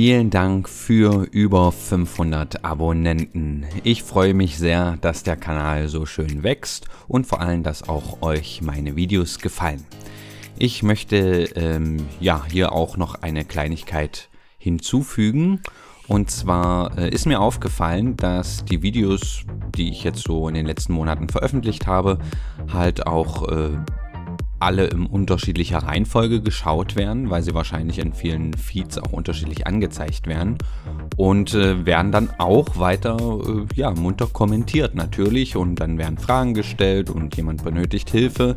Vielen Dank für über 500 Abonnenten. Ich freue mich sehr, dass der Kanal so schön wächst und vor allem, dass auch euch meine Videos gefallen. Ich möchte ähm, ja hier auch noch eine Kleinigkeit hinzufügen. Und zwar äh, ist mir aufgefallen, dass die Videos, die ich jetzt so in den letzten Monaten veröffentlicht habe, halt auch äh, alle in unterschiedlicher Reihenfolge geschaut werden, weil sie wahrscheinlich in vielen Feeds auch unterschiedlich angezeigt werden und äh, werden dann auch weiter äh, ja, munter kommentiert natürlich und dann werden Fragen gestellt und jemand benötigt Hilfe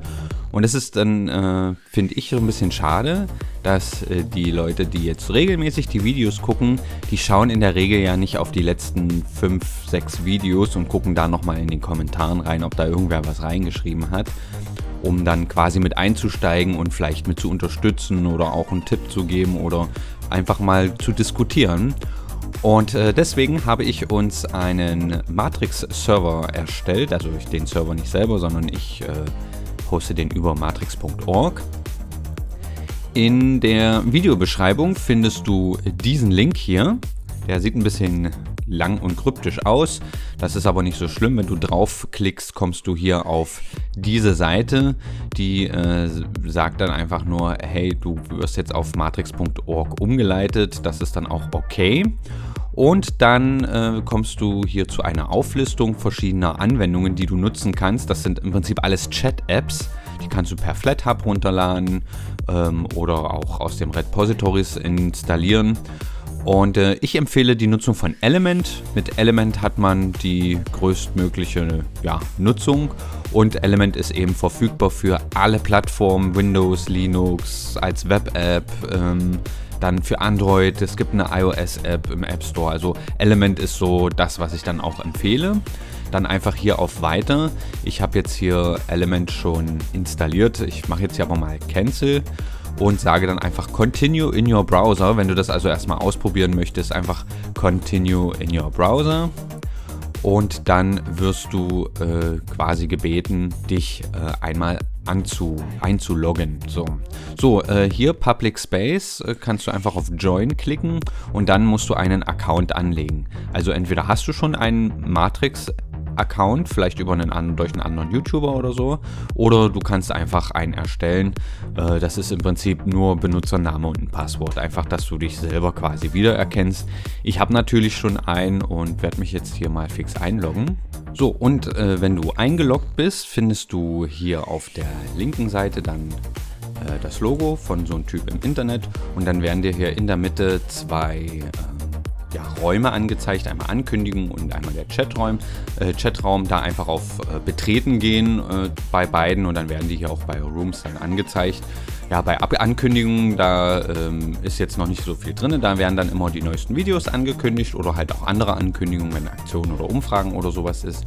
und es ist dann, äh, finde ich, so ein bisschen schade, dass äh, die Leute, die jetzt regelmäßig die Videos gucken, die schauen in der Regel ja nicht auf die letzten 5, 6 Videos und gucken da nochmal in den Kommentaren rein, ob da irgendwer was reingeschrieben hat, um dann quasi mit einzusteigen und vielleicht mit zu unterstützen oder auch einen Tipp zu geben oder einfach mal zu diskutieren. Und äh, deswegen habe ich uns einen Matrix-Server erstellt, also ich den Server nicht selber, sondern ich äh, hoste den über matrix.org. In der Videobeschreibung findest du diesen Link hier. Der sieht ein bisschen lang und kryptisch aus. Das ist aber nicht so schlimm. Wenn du draufklickst, kommst du hier auf diese Seite. Die äh, sagt dann einfach nur, hey, du wirst jetzt auf matrix.org umgeleitet. Das ist dann auch okay. Und dann äh, kommst du hier zu einer Auflistung verschiedener Anwendungen, die du nutzen kannst. Das sind im Prinzip alles Chat-Apps. Die kannst du per FlatHub runterladen ähm, oder auch aus dem Repositories installieren. Und äh, ich empfehle die Nutzung von Element. Mit Element hat man die größtmögliche ja, Nutzung und Element ist eben verfügbar für alle Plattformen, Windows, Linux, als Web-App. Ähm, dann für Android, es gibt eine iOS-App im App Store. Also Element ist so das, was ich dann auch empfehle. Dann einfach hier auf Weiter. Ich habe jetzt hier Element schon installiert. Ich mache jetzt hier aber mal Cancel und sage dann einfach Continue in your browser. Wenn du das also erstmal ausprobieren möchtest, einfach Continue in your browser. Und dann wirst du äh, quasi gebeten, dich äh, einmal anzu, einzuloggen. So, so äh, hier Public Space äh, kannst du einfach auf Join klicken und dann musst du einen Account anlegen. Also entweder hast du schon einen Matrix Account, vielleicht über einen anderen, durch einen anderen YouTuber oder so. Oder du kannst einfach einen erstellen. Äh, das ist im Prinzip nur Benutzername und ein Passwort. Einfach, dass du dich selber quasi wiedererkennst. Ich habe natürlich schon einen und werde mich jetzt hier mal fix einloggen. So, und äh, wenn du eingeloggt bist, findest du hier auf der linken Seite dann äh, das Logo von so einem Typ im Internet und dann werden dir hier in der Mitte zwei äh, ja, Räume angezeigt, einmal Ankündigung und einmal der Chatraum. Äh, Chatraum da einfach auf äh, Betreten gehen äh, bei beiden und dann werden die hier auch bei Rooms dann angezeigt. Ja, bei Ab Ankündigungen, da ähm, ist jetzt noch nicht so viel drin. Da werden dann immer die neuesten Videos angekündigt oder halt auch andere Ankündigungen, wenn Aktionen oder Umfragen oder sowas ist.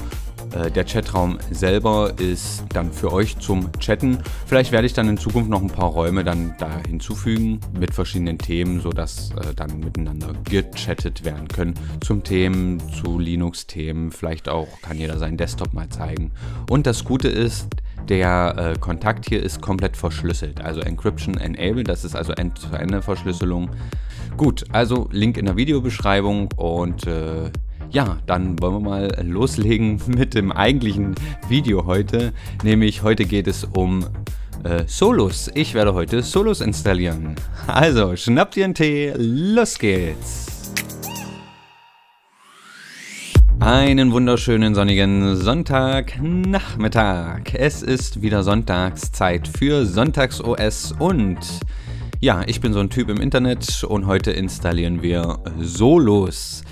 Äh, der Chatraum selber ist dann für euch zum Chatten. Vielleicht werde ich dann in Zukunft noch ein paar Räume dann da hinzufügen mit verschiedenen Themen, sodass äh, dann miteinander gechattet werden können. Zum Themen, zu Linux-Themen, vielleicht auch kann jeder seinen Desktop mal zeigen. Und das Gute ist, der äh, Kontakt hier ist komplett verschlüsselt, also Encryption Enabled, das ist also End-to-End-Verschlüsselung. Gut, also Link in der Videobeschreibung und äh, ja, dann wollen wir mal loslegen mit dem eigentlichen Video heute. Nämlich heute geht es um äh, Solus. Ich werde heute Solos installieren. Also, schnappt ihr einen Tee, los geht's! Einen wunderschönen sonnigen Sonntagnachmittag. Es ist wieder Sonntagszeit für SonntagsOS und ja, ich bin so ein Typ im Internet und heute installieren wir Solos.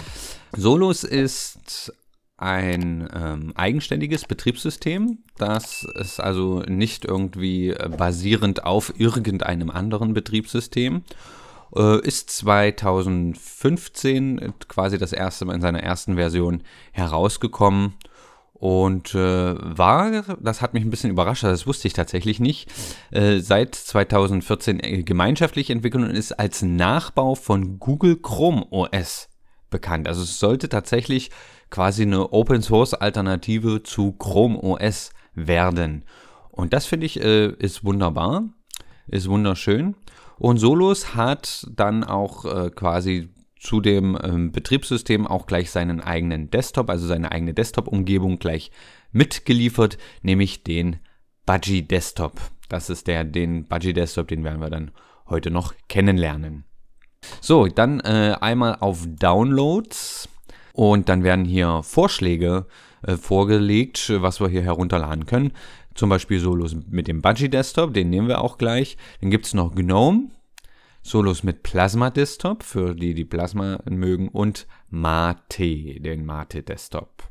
Solos ist ein ähm, eigenständiges Betriebssystem. Das ist also nicht irgendwie äh, basierend auf irgendeinem anderen Betriebssystem. Äh, ist 2015 äh, quasi das erste Mal in seiner ersten Version herausgekommen. Und äh, war, das hat mich ein bisschen überrascht, das wusste ich tatsächlich nicht, äh, seit 2014 gemeinschaftlich entwickelt und ist als Nachbau von Google Chrome OS bekannt. Also es sollte tatsächlich quasi eine Open Source Alternative zu Chrome OS werden. Und das finde ich äh, ist wunderbar, ist wunderschön. Und Solos hat dann auch äh, quasi zu dem ähm, Betriebssystem auch gleich seinen eigenen Desktop, also seine eigene Desktop-Umgebung gleich mitgeliefert, nämlich den Budgie Desktop. Das ist der, den Budgie Desktop, den werden wir dann heute noch kennenlernen. So, dann äh, einmal auf Downloads und dann werden hier Vorschläge äh, vorgelegt, was wir hier herunterladen können. Zum Beispiel Solos mit dem Budgie Desktop, den nehmen wir auch gleich. Dann gibt es noch GNOME, Solos mit Plasma Desktop, für die, die Plasma mögen, und Mate, den Mate Desktop.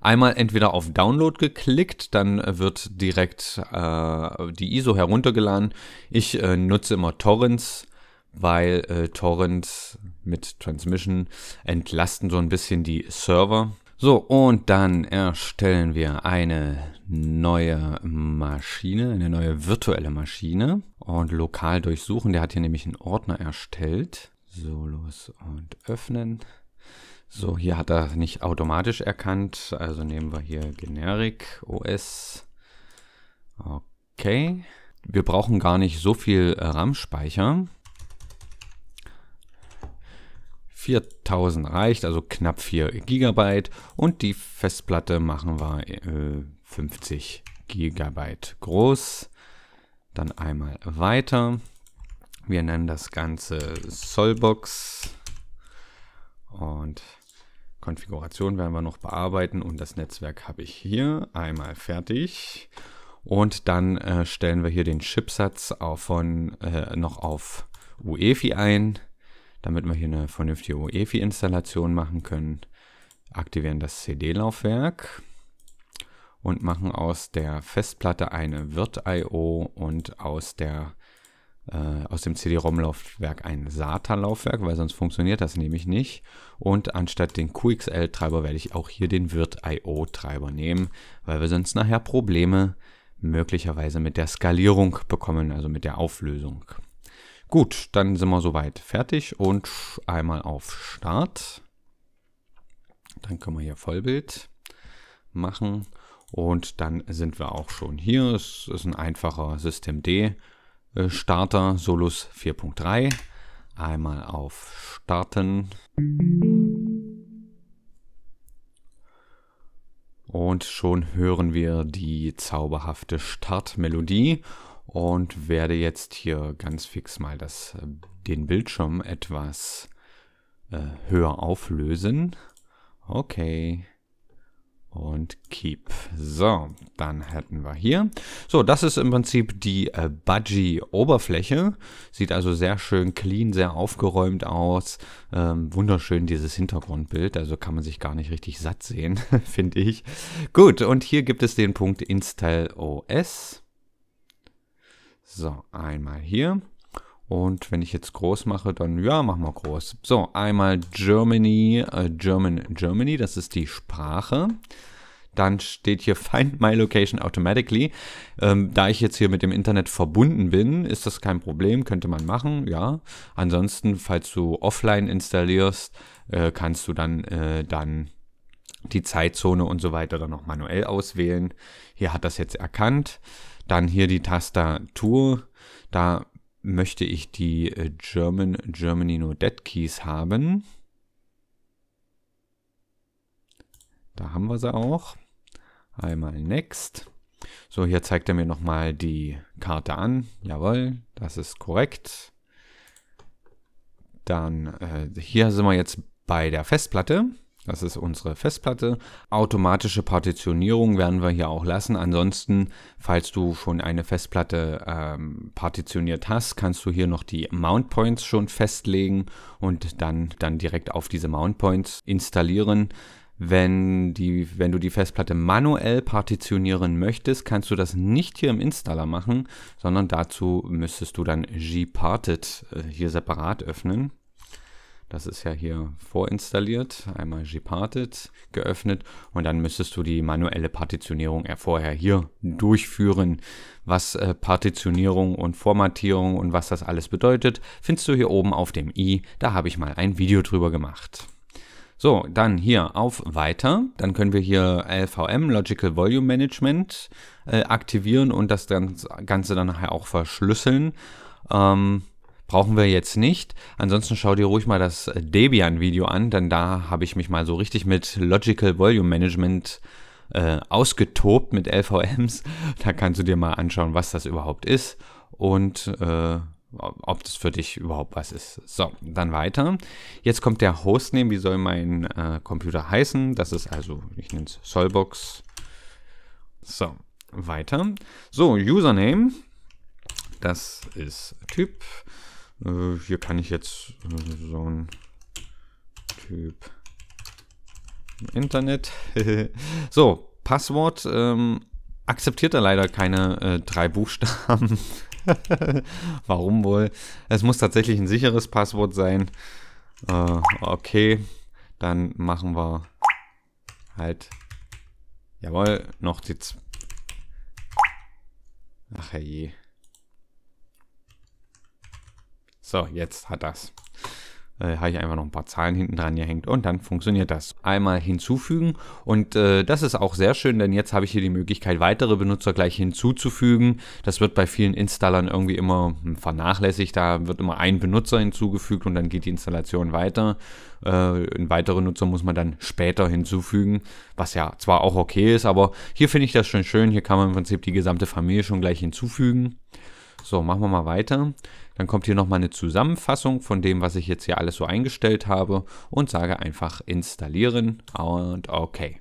Einmal entweder auf Download geklickt, dann wird direkt äh, die ISO heruntergeladen. Ich äh, nutze immer Torrents weil äh, Torrents mit Transmission entlasten so ein bisschen die Server. So, und dann erstellen wir eine neue Maschine, eine neue virtuelle Maschine und lokal durchsuchen. Der hat hier nämlich einen Ordner erstellt. So, los und öffnen. So, hier hat er nicht automatisch erkannt, also nehmen wir hier Generic OS. Okay. Wir brauchen gar nicht so viel äh, RAM-Speicher. 4000 reicht, also knapp 4 GB und die Festplatte machen wir äh, 50 GB groß. Dann einmal weiter. Wir nennen das Ganze Solbox und Konfiguration werden wir noch bearbeiten und das Netzwerk habe ich hier einmal fertig. Und dann äh, stellen wir hier den Chipsatz auch von, äh, noch auf UEFI ein damit wir hier eine vernünftige UEFI-Installation machen können. Aktivieren das CD-Laufwerk und machen aus der Festplatte eine Wirt-IO und aus, der, äh, aus dem CD-ROM-Laufwerk ein SATA-Laufwerk, weil sonst funktioniert das nämlich nicht. Und anstatt den QXL-Treiber werde ich auch hier den wirt io treiber nehmen, weil wir sonst nachher Probleme möglicherweise mit der Skalierung bekommen, also mit der Auflösung. Gut, dann sind wir soweit fertig und einmal auf Start. Dann können wir hier Vollbild machen und dann sind wir auch schon hier. Es ist ein einfacher Systemd äh, Starter Solus 4.3. Einmal auf Starten. Und schon hören wir die zauberhafte Startmelodie und werde jetzt hier ganz fix mal das, äh, den Bildschirm etwas äh, höher auflösen. Okay. Und Keep. So, dann hätten wir hier. So, das ist im Prinzip die äh, Budgie-Oberfläche. Sieht also sehr schön clean, sehr aufgeräumt aus. Ähm, wunderschön dieses Hintergrundbild. Also kann man sich gar nicht richtig satt sehen, finde ich. Gut, und hier gibt es den Punkt Install OS. So, einmal hier. Und wenn ich jetzt groß mache, dann ja, machen wir groß. So, einmal Germany, äh, German, Germany, das ist die Sprache. Dann steht hier Find My Location Automatically. Ähm, da ich jetzt hier mit dem Internet verbunden bin, ist das kein Problem, könnte man machen, ja. Ansonsten, falls du offline installierst, äh, kannst du dann, äh, dann die Zeitzone und so weiter dann noch manuell auswählen. Hier hat das jetzt erkannt. Dann hier die Tastatur. Da möchte ich die äh, German Germany No Dead Keys haben. Da haben wir sie auch. Einmal Next. So, hier zeigt er mir nochmal die Karte an. Jawohl, das ist korrekt. Dann, äh, hier sind wir jetzt bei der Festplatte. Das ist unsere Festplatte. Automatische Partitionierung werden wir hier auch lassen. Ansonsten, falls du schon eine Festplatte ähm, partitioniert hast, kannst du hier noch die Mount Points schon festlegen und dann, dann direkt auf diese Mount Points installieren. Wenn, die, wenn du die Festplatte manuell partitionieren möchtest, kannst du das nicht hier im Installer machen, sondern dazu müsstest du dann gparted äh, hier separat öffnen. Das ist ja hier vorinstalliert, einmal gepartet, geöffnet und dann müsstest du die manuelle Partitionierung ja vorher hier durchführen. Was äh, Partitionierung und Formatierung und was das alles bedeutet, findest du hier oben auf dem i. Da habe ich mal ein Video drüber gemacht. So, dann hier auf Weiter. Dann können wir hier LVM, Logical Volume Management, äh, aktivieren und das Ganze dann nachher auch verschlüsseln. Ähm, brauchen wir jetzt nicht. Ansonsten schau dir ruhig mal das Debian-Video an, denn da habe ich mich mal so richtig mit Logical Volume Management äh, ausgetobt, mit LVMs. Da kannst du dir mal anschauen, was das überhaupt ist und äh, ob das für dich überhaupt was ist. So, dann weiter. Jetzt kommt der Hostname. Wie soll mein äh, Computer heißen? Das ist also, ich nenne es Solbox. So, weiter. So, Username. Das ist Typ. Äh, hier kann ich jetzt äh, so ein Typ im Internet. so, Passwort ähm, akzeptiert er leider keine äh, drei Buchstaben. Warum wohl? Es muss tatsächlich ein sicheres Passwort sein. Äh, okay, dann machen wir halt. Jawohl, noch die. Ach Hey. So, jetzt hat das. Äh, Habe ich einfach noch ein paar Zahlen hinten dran gehängt und dann funktioniert das. Einmal hinzufügen und äh, das ist auch sehr schön, denn jetzt habe ich hier die Möglichkeit, weitere Benutzer gleich hinzuzufügen. Das wird bei vielen Installern irgendwie immer vernachlässigt. Da wird immer ein Benutzer hinzugefügt und dann geht die Installation weiter. Äh, einen weiteren Nutzer muss man dann später hinzufügen, was ja zwar auch okay ist, aber hier finde ich das schon schön. Hier kann man im Prinzip die gesamte Familie schon gleich hinzufügen. So, machen wir mal weiter. Dann kommt hier nochmal eine Zusammenfassung von dem, was ich jetzt hier alles so eingestellt habe und sage einfach installieren und okay.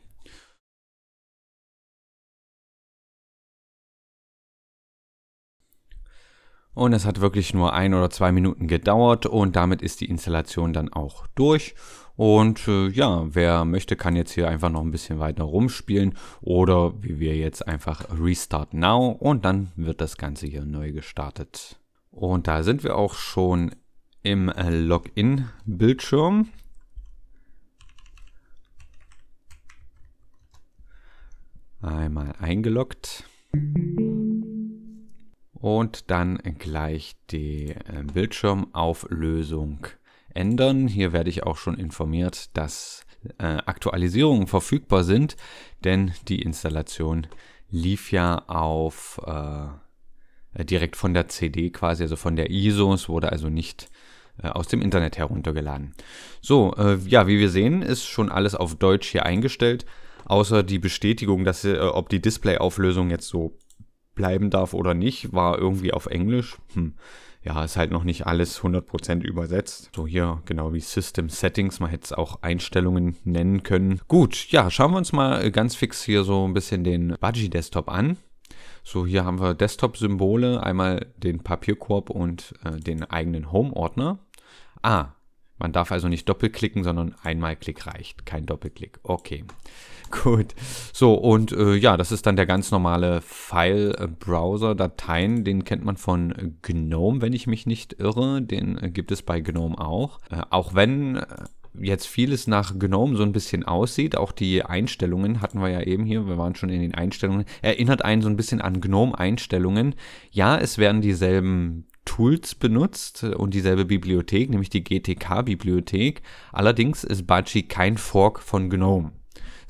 Und es hat wirklich nur ein oder zwei Minuten gedauert und damit ist die Installation dann auch durch. Und äh, ja, wer möchte, kann jetzt hier einfach noch ein bisschen weiter rumspielen oder wie wir jetzt einfach Restart Now und dann wird das Ganze hier neu gestartet. Und da sind wir auch schon im äh, Login-Bildschirm. Einmal eingeloggt. Und dann gleich die äh, Bildschirmauflösung ändern. Hier werde ich auch schon informiert, dass äh, Aktualisierungen verfügbar sind, denn die Installation lief ja auf äh, direkt von der CD quasi, also von der ISO. Es wurde also nicht äh, aus dem Internet heruntergeladen. So, äh, ja, wie wir sehen, ist schon alles auf Deutsch hier eingestellt, außer die Bestätigung, dass äh, ob die Display-Auflösung jetzt so bleiben darf oder nicht, war irgendwie auf Englisch. Hm ja, ist halt noch nicht alles 100% übersetzt. So hier genau wie System Settings, man hätte es auch Einstellungen nennen können. Gut, ja, schauen wir uns mal äh, ganz fix hier so ein bisschen den Budgie Desktop an. So, hier haben wir Desktop-Symbole, einmal den Papierkorb und äh, den eigenen Home-Ordner. Ah, man darf also nicht doppelklicken, sondern einmal Klick reicht, kein Doppelklick. Okay. Gut. So, und äh, ja, das ist dann der ganz normale File-Browser-Dateien. Den kennt man von GNOME, wenn ich mich nicht irre. Den äh, gibt es bei GNOME auch. Äh, auch wenn äh, jetzt vieles nach Gnome so ein bisschen aussieht. Auch die Einstellungen hatten wir ja eben hier, wir waren schon in den Einstellungen. Erinnert einen so ein bisschen an Gnome-Einstellungen. Ja, es werden dieselben Tools benutzt äh, und dieselbe Bibliothek, nämlich die GTK-Bibliothek. Allerdings ist Baci kein Fork von Gnome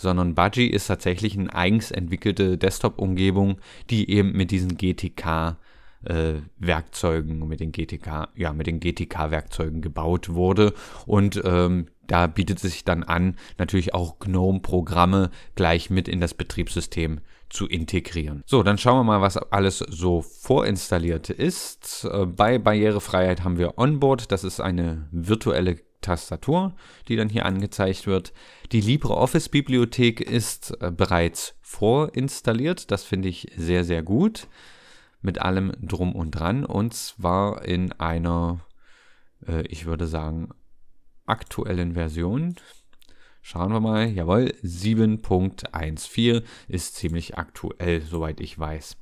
sondern Budgie ist tatsächlich eine eigens entwickelte Desktop-Umgebung, die eben mit diesen GTK äh, Werkzeugen mit den GTK, ja, mit den GTK-Werkzeugen gebaut wurde. Und ähm, da bietet es sich dann an, natürlich auch GNOME-Programme gleich mit in das Betriebssystem zu integrieren. So, dann schauen wir mal, was alles so vorinstalliert ist. Äh, bei Barrierefreiheit haben wir Onboard, das ist eine virtuelle Tastatur, die dann hier angezeigt wird. Die LibreOffice-Bibliothek ist äh, bereits vorinstalliert. Das finde ich sehr, sehr gut. Mit allem drum und dran. Und zwar in einer, äh, ich würde sagen, aktuellen Version. Schauen wir mal. Jawohl, 7.14 ist ziemlich aktuell, soweit ich weiß.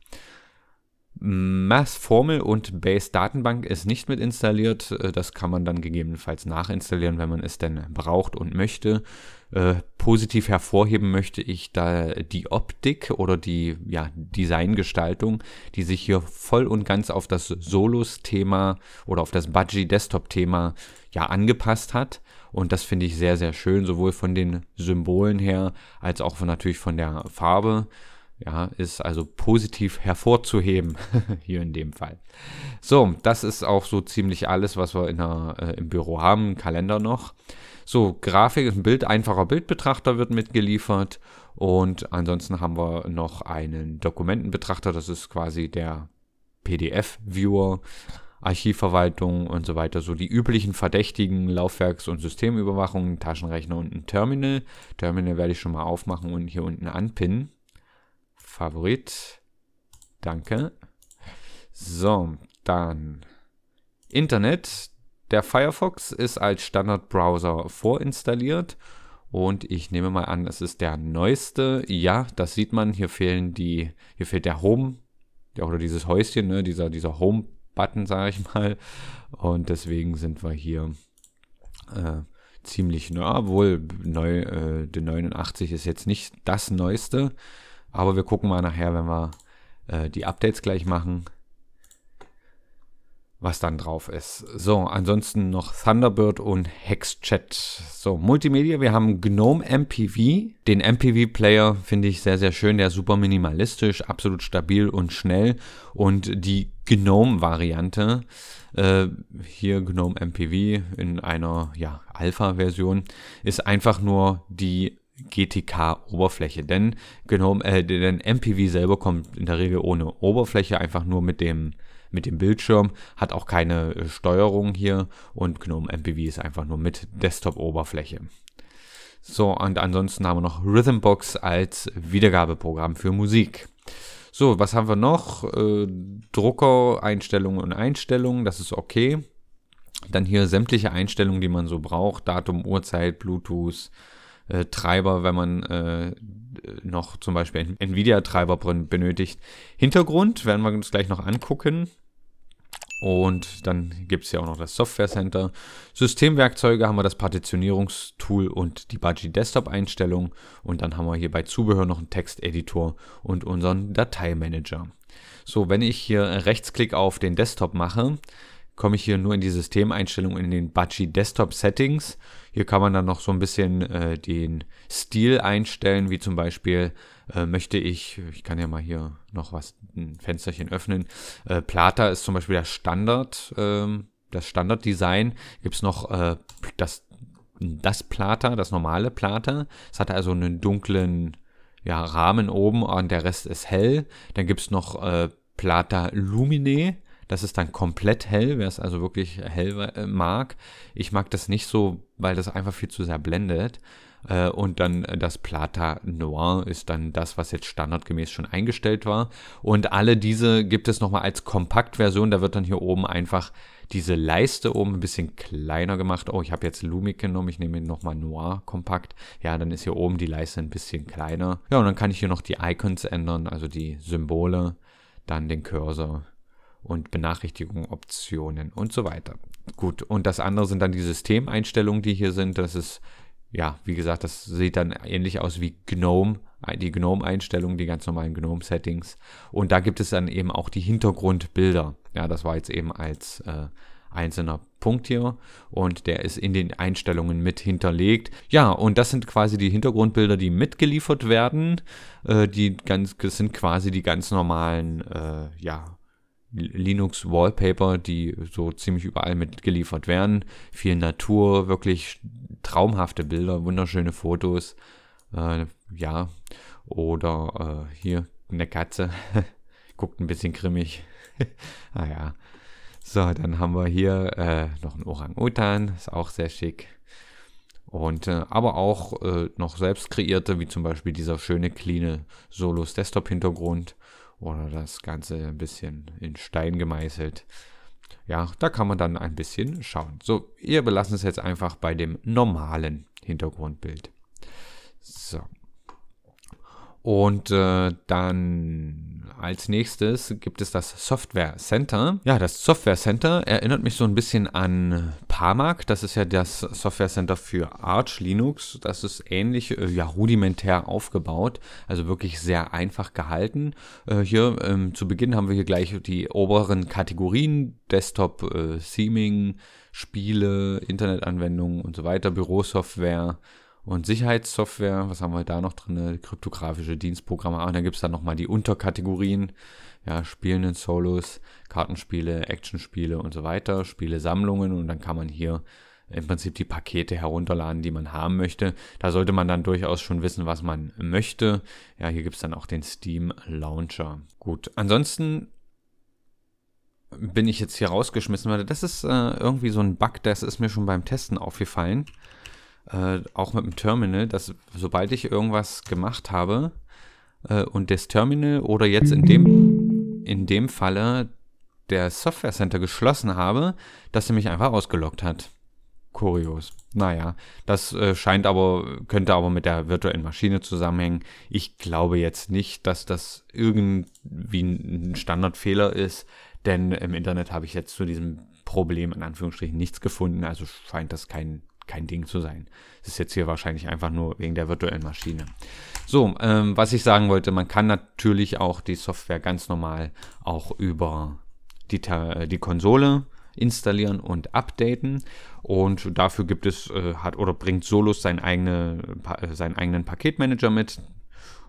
Math-Formel und Base-Datenbank ist nicht mit installiert. Äh, das kann man dann gegebenenfalls nachinstallieren, wenn man es denn braucht und möchte. Äh, positiv hervorheben möchte ich da die Optik oder die ja, Designgestaltung, die sich hier voll und ganz auf das Solos-Thema oder auf das Budgie-Desktop-Thema ja angepasst hat. Und das finde ich sehr, sehr schön, sowohl von den Symbolen her als auch von, natürlich von der Farbe. Ja, ist also positiv hervorzuheben hier in dem Fall. So, das ist auch so ziemlich alles, was wir in der, äh, im Büro haben, Kalender noch. So, Grafik ist ein Bild, einfacher Bildbetrachter wird mitgeliefert und ansonsten haben wir noch einen Dokumentenbetrachter, das ist quasi der PDF-Viewer, Archivverwaltung und so weiter, so die üblichen verdächtigen Laufwerks- und Systemüberwachung, Taschenrechner und ein Terminal. Terminal werde ich schon mal aufmachen und hier unten anpinnen. Favorit. Danke. So, dann Internet. Der Firefox ist als Standardbrowser vorinstalliert und ich nehme mal an, es ist der neueste. Ja, das sieht man. Hier fehlen die, hier fehlt der Home ja, oder dieses Häuschen, ne, dieser, dieser Home-Button, sage ich mal. Und deswegen sind wir hier äh, ziemlich neu, obwohl neu, äh, der 89 ist jetzt nicht das neueste. Aber wir gucken mal nachher, wenn wir äh, die Updates gleich machen, was dann drauf ist. So, ansonsten noch Thunderbird und Hexchat. So, Multimedia, wir haben GNOME MPV. Den MPV-Player finde ich sehr, sehr schön. Der ist super minimalistisch, absolut stabil und schnell. Und die GNOME-Variante, äh, hier GNOME MPV in einer ja, Alpha-Version, ist einfach nur die GTK-Oberfläche. Denn, Gnome, genau, äh, denn MPV selber kommt in der Regel ohne Oberfläche, einfach nur mit dem, mit dem Bildschirm, hat auch keine äh, Steuerung hier und GNOME genau, MPV ist einfach nur mit Desktop-Oberfläche. So, und ansonsten haben wir noch Rhythmbox als Wiedergabeprogramm für Musik. So, was haben wir noch? Äh, Drucker, Einstellungen und Einstellungen, das ist okay. Dann hier sämtliche Einstellungen, die man so braucht, Datum, Uhrzeit, Bluetooth, äh, Treiber, wenn man äh, noch zum Beispiel Nvidia-Treiber benötigt. Hintergrund werden wir uns gleich noch angucken. Und dann gibt es ja auch noch das Software Center. Systemwerkzeuge haben wir das Partitionierungstool und die Budgie Desktop Einstellung. Und dann haben wir hier bei Zubehör noch einen Texteditor und unseren Dateimanager. So, wenn ich hier Rechtsklick auf den Desktop mache, komme ich hier nur in die Systemeinstellung in den Budgie Desktop Settings. Hier kann man dann noch so ein bisschen äh, den Stil einstellen, wie zum Beispiel äh, möchte ich, ich kann ja mal hier noch was, ein Fensterchen öffnen. Äh, Plata ist zum Beispiel das Standard, ähm, das Standarddesign. Gibt es noch äh, das, das Plata, das normale Plata. Es hat also einen dunklen ja, Rahmen oben und der Rest ist hell. Dann gibt es noch äh, Plata Lumine. Das ist dann komplett hell, wer es also wirklich hell äh, mag. Ich mag das nicht so, weil das einfach viel zu sehr blendet. Äh, und dann äh, das Plata Noir ist dann das, was jetzt standardgemäß schon eingestellt war. Und alle diese gibt es nochmal als Kompaktversion. Da wird dann hier oben einfach diese Leiste oben ein bisschen kleiner gemacht. Oh, ich habe jetzt Lumik genommen. Ich nehme nochmal Noir kompakt. Ja, dann ist hier oben die Leiste ein bisschen kleiner. Ja, und dann kann ich hier noch die Icons ändern, also die Symbole, dann den Cursor und Benachrichtigungsoptionen und so weiter. Gut, und das andere sind dann die Systemeinstellungen, die hier sind. Das ist, ja, wie gesagt, das sieht dann ähnlich aus wie GNOME, die GNOME-Einstellungen, die ganz normalen GNOME-Settings. Und da gibt es dann eben auch die Hintergrundbilder. Ja, das war jetzt eben als äh, einzelner Punkt hier und der ist in den Einstellungen mit hinterlegt. Ja, und das sind quasi die Hintergrundbilder, die mitgeliefert werden. Äh, die ganz, das sind quasi die ganz normalen, äh, ja, Linux Wallpaper, die so ziemlich überall mitgeliefert werden. Viel Natur, wirklich traumhafte Bilder, wunderschöne Fotos. Äh, ja, oder äh, hier eine Katze. Guckt ein bisschen grimmig. naja. ah, so, dann haben wir hier äh, noch einen Orang-Utan, ist auch sehr schick. Und äh, aber auch äh, noch selbst kreierte, wie zum Beispiel dieser schöne, clean Solos Desktop-Hintergrund oder das Ganze ein bisschen in Stein gemeißelt. Ja, da kann man dann ein bisschen schauen. So, wir belassen es jetzt einfach bei dem normalen Hintergrundbild. So, und äh, dann als nächstes gibt es das Software Center. Ja, das Software Center erinnert mich so ein bisschen an Parmac. Das ist ja das Software Center für Arch Linux. Das ist ähnlich, äh, ja, rudimentär aufgebaut. Also wirklich sehr einfach gehalten. Äh, hier ähm, zu Beginn haben wir hier gleich die oberen Kategorien. Desktop, äh, Theming, Spiele, Internetanwendungen und so weiter, Bürosoftware, und Sicherheitssoftware, was haben wir da noch drin? Kryptografische Dienstprogramme. Ah, und dann gibt es dann nochmal die Unterkategorien. Ja, Spielen Solos, Kartenspiele, Actionspiele und so weiter, Spiele Sammlungen Und dann kann man hier im Prinzip die Pakete herunterladen, die man haben möchte. Da sollte man dann durchaus schon wissen, was man möchte. Ja, hier gibt es dann auch den Steam Launcher. Gut, ansonsten bin ich jetzt hier rausgeschmissen, weil das ist äh, irgendwie so ein Bug, das ist mir schon beim Testen aufgefallen äh, auch mit dem Terminal, dass sobald ich irgendwas gemacht habe äh, und das Terminal oder jetzt in dem, in dem Falle der Software Center geschlossen habe, dass er mich einfach ausgelockt hat. Kurios. Naja, das äh, scheint aber, könnte aber mit der virtuellen Maschine zusammenhängen. Ich glaube jetzt nicht, dass das irgendwie ein Standardfehler ist, denn im Internet habe ich jetzt zu diesem Problem in Anführungsstrichen nichts gefunden, also scheint das kein kein Ding zu sein. Das ist jetzt hier wahrscheinlich einfach nur wegen der virtuellen Maschine. So, ähm, was ich sagen wollte, man kann natürlich auch die Software ganz normal auch über die, äh, die Konsole installieren und updaten. Und dafür gibt es, äh, hat oder bringt Solus sein eigene, äh, seinen eigenen Paketmanager mit.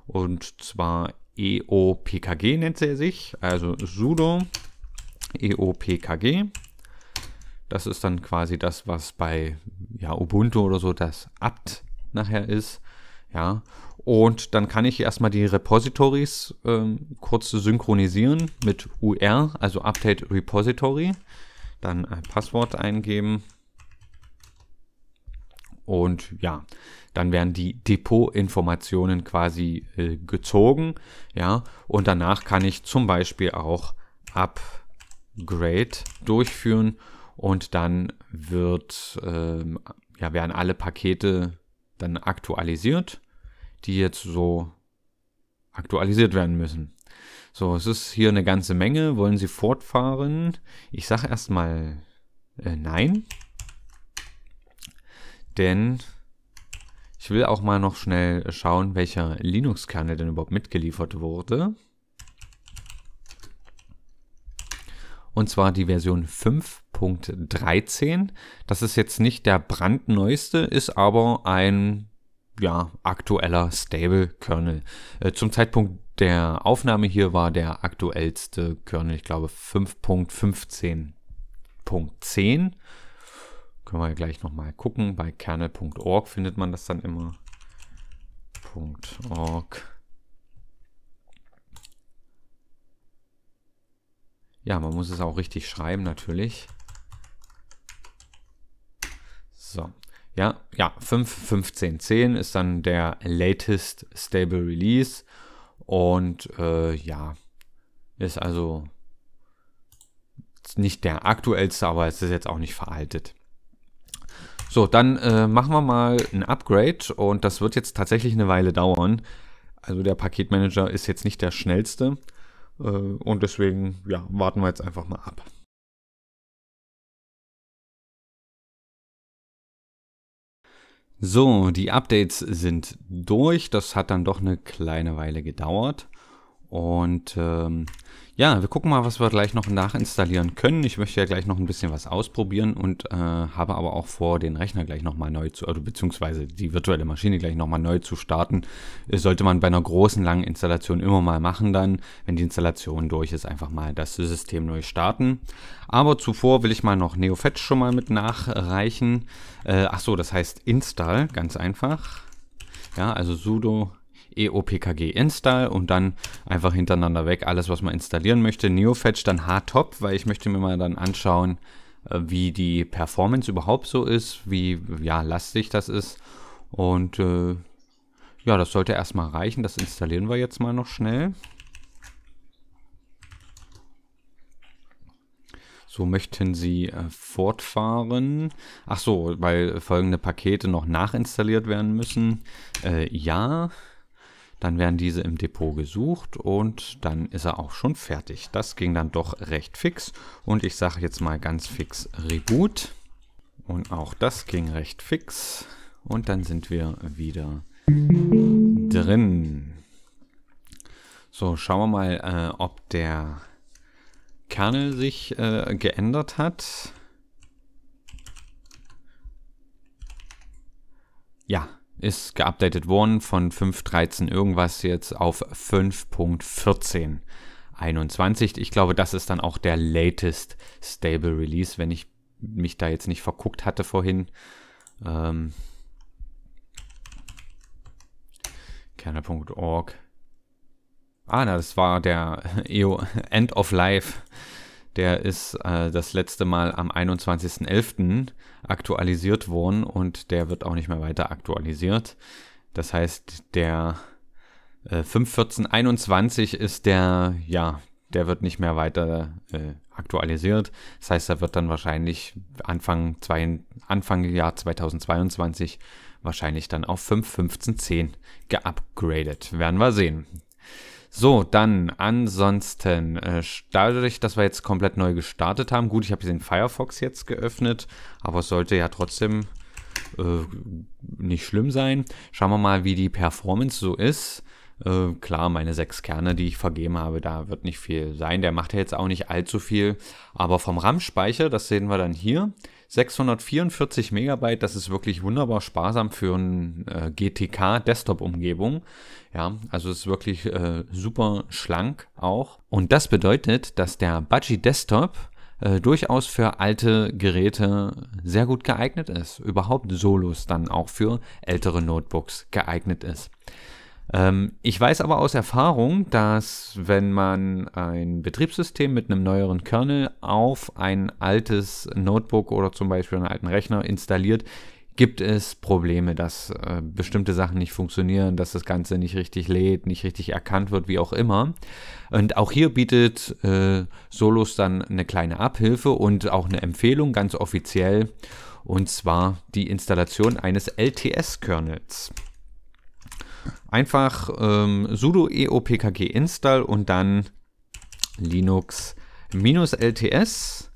Und zwar EOPKG nennt er sich, also sudo EOPKG. Das ist dann quasi das, was bei ja, Ubuntu oder so das apt nachher ist. Ja, und dann kann ich erstmal die Repositories ähm, kurz synchronisieren mit UR, also Update Repository. Dann ein Passwort eingeben. Und ja, dann werden die Depot-Informationen quasi äh, gezogen. Ja, und danach kann ich zum Beispiel auch Upgrade durchführen und dann wird, ähm, ja, werden alle Pakete dann aktualisiert, die jetzt so aktualisiert werden müssen. So, es ist hier eine ganze Menge. Wollen Sie fortfahren? Ich sage erstmal äh, nein. Denn ich will auch mal noch schnell schauen, welcher Linux-Kernel denn überhaupt mitgeliefert wurde. Und zwar die Version 5. 1.13. Das ist jetzt nicht der brandneueste, ist aber ein ja, aktueller Stable-Kernel. Äh, zum Zeitpunkt der Aufnahme hier war der aktuellste Kernel, ich glaube 5.15.10. Können wir gleich nochmal gucken. Bei kernel.org findet man das dann immer. .org. Ja, man muss es auch richtig schreiben natürlich. So. Ja, ja, 5.15.10 ist dann der latest Stable Release. Und äh, ja, ist also nicht der aktuellste, aber es ist jetzt auch nicht veraltet. So, dann äh, machen wir mal ein Upgrade und das wird jetzt tatsächlich eine Weile dauern. Also der Paketmanager ist jetzt nicht der schnellste äh, und deswegen ja, warten wir jetzt einfach mal ab. So, die Updates sind durch. Das hat dann doch eine kleine Weile gedauert. Und ähm, ja, wir gucken mal, was wir gleich noch nachinstallieren können. Ich möchte ja gleich noch ein bisschen was ausprobieren und äh, habe aber auch vor, den Rechner gleich nochmal neu zu, also beziehungsweise die virtuelle Maschine gleich nochmal neu zu starten. Das äh, sollte man bei einer großen, langen Installation immer mal machen dann, wenn die Installation durch ist, einfach mal das System neu starten. Aber zuvor will ich mal noch NeoFetch schon mal mit nachreichen. Äh, ach das heißt Install, ganz einfach. Ja, also sudo eopkg install und dann einfach hintereinander weg alles, was man installieren möchte. Neofetch dann hardtop, weil ich möchte mir mal dann anschauen, äh, wie die Performance überhaupt so ist, wie ja, lastig das ist und äh, ja, das sollte erstmal reichen. Das installieren wir jetzt mal noch schnell. So möchten Sie äh, fortfahren. Ach so, weil folgende Pakete noch nachinstalliert werden müssen. Äh, ja. Dann werden diese im Depot gesucht und dann ist er auch schon fertig. Das ging dann doch recht fix und ich sage jetzt mal ganz fix Reboot. Und auch das ging recht fix und dann sind wir wieder drin. So, schauen wir mal, äh, ob der Kernel sich äh, geändert hat. Ja, ist geupdatet worden von 5.13 irgendwas jetzt auf 5.14. 21. Ich glaube, das ist dann auch der latest Stable Release, wenn ich mich da jetzt nicht verguckt hatte vorhin. Ähm, Kerner.org. Ah, na, das war der EO End of Life der ist äh, das letzte Mal am 21.11. aktualisiert worden und der wird auch nicht mehr weiter aktualisiert. Das heißt, der äh, 5.14.21 ist der, ja, der wird nicht mehr weiter äh, aktualisiert. Das heißt, er wird dann wahrscheinlich Anfang, zwei, Anfang Jahr 2022 wahrscheinlich dann auf 5.15.10 geupgradet. Werden wir sehen. So, dann ansonsten, äh, dadurch, dass wir jetzt komplett neu gestartet haben, gut, ich habe den Firefox jetzt geöffnet, aber es sollte ja trotzdem äh, nicht schlimm sein. Schauen wir mal, wie die Performance so ist. Äh, klar, meine sechs Kerne, die ich vergeben habe, da wird nicht viel sein. Der macht ja jetzt auch nicht allzu viel. Aber vom RAM-Speicher, das sehen wir dann hier. 644 Megabyte, das ist wirklich wunderbar sparsam für ein äh, GTK-Desktop-Umgebung. Ja, also ist wirklich äh, super schlank auch. Und das bedeutet, dass der Budgie Desktop äh, durchaus für alte Geräte sehr gut geeignet ist. Überhaupt Solos dann auch für ältere Notebooks geeignet ist. Ähm, ich weiß aber aus Erfahrung, dass wenn man ein Betriebssystem mit einem neueren Kernel auf ein altes Notebook oder zum Beispiel einen alten Rechner installiert, gibt es Probleme, dass äh, bestimmte Sachen nicht funktionieren, dass das Ganze nicht richtig lädt, nicht richtig erkannt wird, wie auch immer. Und auch hier bietet äh, Solos dann eine kleine Abhilfe und auch eine Empfehlung ganz offiziell, und zwar die Installation eines LTS-Kernels. Einfach ähm, sudo eopkg install und dann linux minus lts.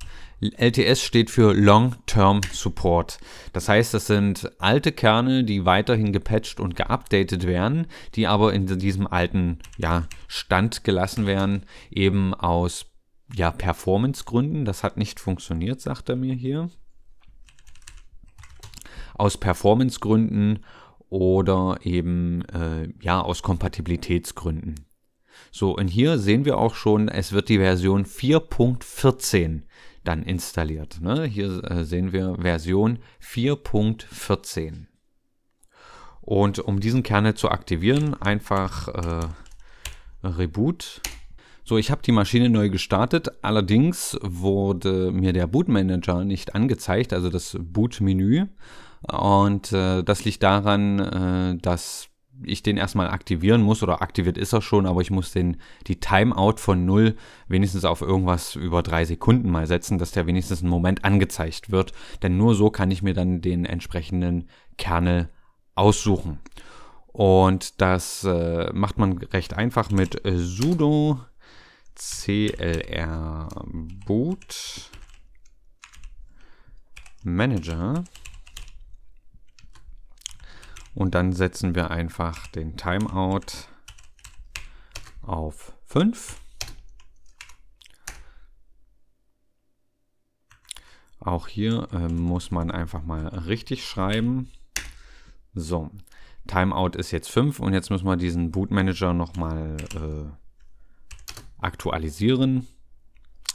LTS steht für Long Term Support. Das heißt, das sind alte Kerne, die weiterhin gepatcht und geupdatet werden, die aber in diesem alten ja, Stand gelassen werden, eben aus ja, Performance-Gründen. Das hat nicht funktioniert, sagt er mir hier. Aus Performance-Gründen oder eben äh, ja aus Kompatibilitätsgründen. So, und hier sehen wir auch schon, es wird die Version 4.14 dann installiert. Ne? Hier äh, sehen wir Version 4.14. Und um diesen Kernel zu aktivieren, einfach äh, Reboot. So, ich habe die Maschine neu gestartet, allerdings wurde mir der Bootmanager nicht angezeigt, also das Bootmenü. Und äh, das liegt daran, äh, dass ich den erstmal aktivieren muss oder aktiviert ist er schon, aber ich muss den, die Timeout von 0 wenigstens auf irgendwas über 3 Sekunden mal setzen, dass der wenigstens einen Moment angezeigt wird. Denn nur so kann ich mir dann den entsprechenden Kernel aussuchen. Und das äh, macht man recht einfach mit äh, sudo clr boot manager und dann setzen wir einfach den Timeout auf 5. Auch hier äh, muss man einfach mal richtig schreiben. So, Timeout ist jetzt 5 und jetzt müssen wir diesen Bootmanager nochmal äh, aktualisieren.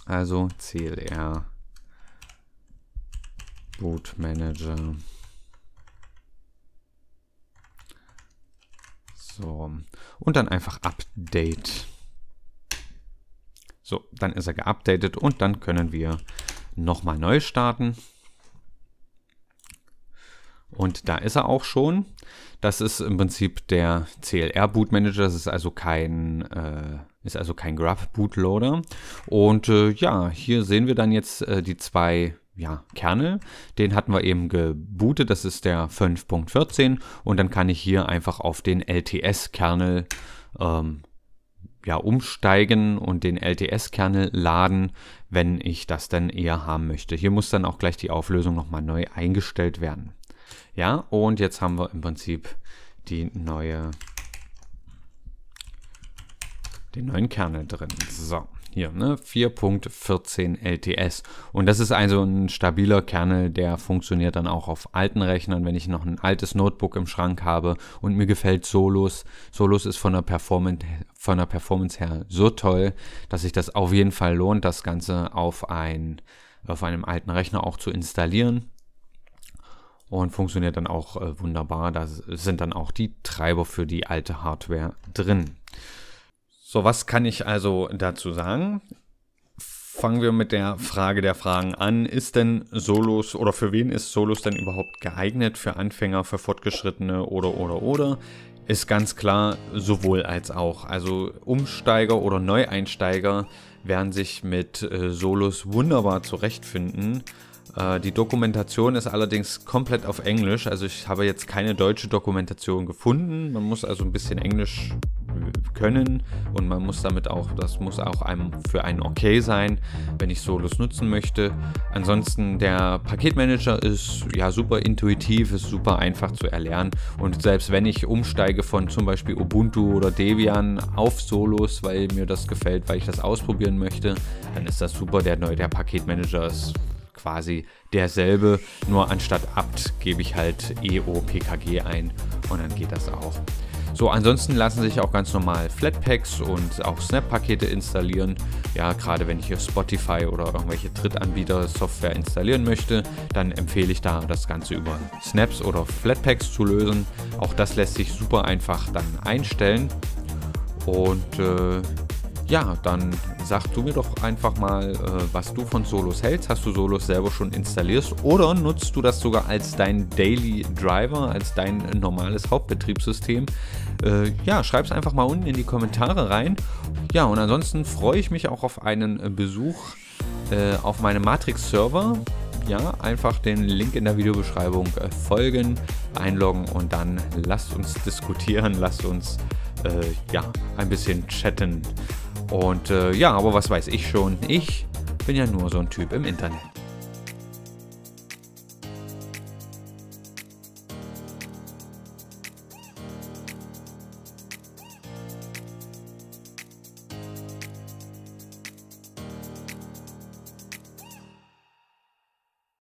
Also CLR Bootmanager. Manager So Und dann einfach Update. So, dann ist er geupdatet und dann können wir nochmal neu starten. Und da ist er auch schon. Das ist im Prinzip der CLR Boot Manager. Das ist also kein, äh, ist also kein Grub Bootloader. Und äh, ja, hier sehen wir dann jetzt äh, die zwei ja, Kernel. Den hatten wir eben gebootet, das ist der 5.14 und dann kann ich hier einfach auf den LTS-Kernel ähm, ja, umsteigen und den LTS-Kernel laden, wenn ich das dann eher haben möchte. Hier muss dann auch gleich die Auflösung nochmal neu eingestellt werden. Ja, und jetzt haben wir im Prinzip die neue, den neuen Kernel drin. So hier, ne, 4.14 LTS. Und das ist also ein stabiler Kernel, der funktioniert dann auch auf alten Rechnern, wenn ich noch ein altes Notebook im Schrank habe und mir gefällt Solus. Solus ist von der Performance, von der Performance her so toll, dass sich das auf jeden Fall lohnt, das Ganze auf, ein, auf einem alten Rechner auch zu installieren. Und funktioniert dann auch äh, wunderbar. Da sind dann auch die Treiber für die alte Hardware drin. So, was kann ich also dazu sagen? Fangen wir mit der Frage der Fragen an. Ist denn Solos oder für wen ist Solos denn überhaupt geeignet? Für Anfänger, für Fortgeschrittene oder oder oder? Ist ganz klar sowohl als auch. Also Umsteiger oder Neueinsteiger werden sich mit äh, Solos wunderbar zurechtfinden. Äh, die Dokumentation ist allerdings komplett auf Englisch. Also ich habe jetzt keine deutsche Dokumentation gefunden. Man muss also ein bisschen Englisch können und man muss damit auch, das muss auch einem für einen okay sein, wenn ich Solos nutzen möchte. Ansonsten der Paketmanager ist ja super intuitiv, ist super einfach zu erlernen und selbst wenn ich umsteige von zum Beispiel Ubuntu oder Debian auf Solos, weil mir das gefällt, weil ich das ausprobieren möchte, dann ist das super. Der neue der Paketmanager ist quasi derselbe, nur anstatt apt gebe ich halt EOPKG ein und dann geht das auch. So, ansonsten lassen sich auch ganz normal Flatpaks und auch Snap-Pakete installieren. Ja, gerade wenn ich hier Spotify oder irgendwelche Drittanbieter-Software installieren möchte, dann empfehle ich da, das Ganze über Snaps oder Flatpaks zu lösen. Auch das lässt sich super einfach dann einstellen. Und äh, ja, dann sag du mir doch einfach mal, äh, was du von Solos hältst. Hast du Solos selber schon installiert oder nutzt du das sogar als dein Daily Driver, als dein normales Hauptbetriebssystem? Äh, ja, schreib es einfach mal unten in die Kommentare rein. Ja, und ansonsten freue ich mich auch auf einen Besuch äh, auf meinem Matrix-Server. Ja, einfach den Link in der Videobeschreibung folgen, einloggen und dann lasst uns diskutieren, lasst uns äh, ja, ein bisschen chatten. Und äh, ja, aber was weiß ich schon. Ich bin ja nur so ein Typ im Internet.